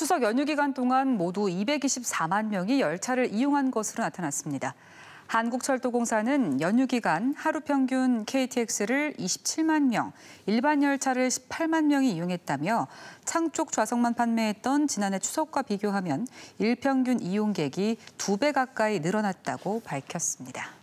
추석 연휴 기간 동안 모두 224만 명이 열차를 이용한 것으로 나타났습니다. 한국철도공사는 연휴 기간 하루 평균 KTX를 27만 명, 일반 열차를 18만 명이 이용했다며 창쪽 좌석만 판매했던 지난해 추석과 비교하면 일평균 이용객이 두 배 가까이 늘어났다고 밝혔습니다.